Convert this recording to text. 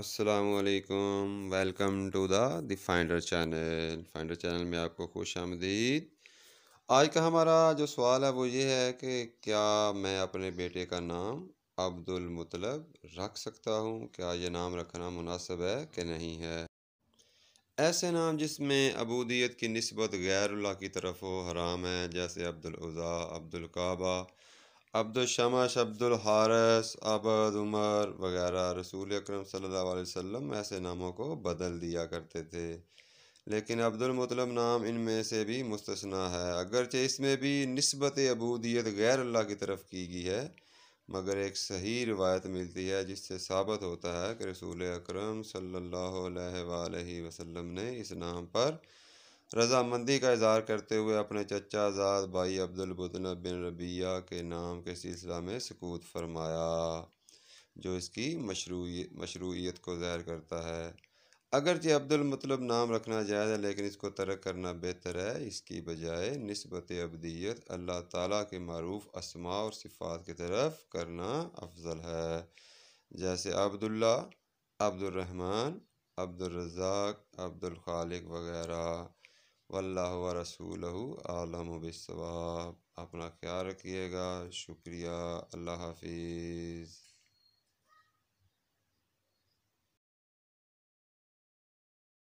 असलकम welcome to the Finder channel Finder channel में आपको खुश आमदीद आज का हमारा जो सवाल है वो ये है कि क्या मैं अपने बेटे का नाम अब्दुल मतलब रख सकता हूँ क्या ये नाम रखना मुनासिब है कि नहीं है ऐसे नाम जिसमें अबूदियत की नस्बत गैरुल्ला की तरफ हो हराम है जैसे अब्दुलज़ा अब्दुल्काबा अब्दुलशमश अब्दुल हारस अबद उमर वगैरह रसूल अकरम सल्लल्लाहु अलैहि वसल्लम ऐसे नामों को बदल दिया करते थे लेकिन अब्दुलमतलब नाम इनमें से भी मुस्तना है अगरचे इसमें भी नस्बत अबूदियत गैर अल्लाह की तरफ की गई है मगर एक सही रिवायत मिलती है जिससे साबित होता है कि रसूल अक्रम सल्ला वसम ने इस नाम पर रजामंदी का इजहार करते हुए अपने चचा आज़ाद भाई अब्दुलबुदन बिन रबिया के नाम के सिलसिला में सकूत फरमाया जो इसकी मशरू मशरूत को ज़ाहिर करता है अगरचे अब्दुलमतलब नाम रखना जायज़ है लेकिन इसको तर्क करना बेहतर है इसकी बजाय नस्बत अबदीत अल्लाह ताली के मरूफ असमा और सिफात की तरफ करना अफजल है जैसे अब्दुल्ला अब्दुलरहमान अब्दुलरजाक अब्दुलखालिक वगैरह वल्लाह व रसूल आलम बिसवाब अपना ख्याल रखिएगा शुक्रिया अल्लाह हाफिज़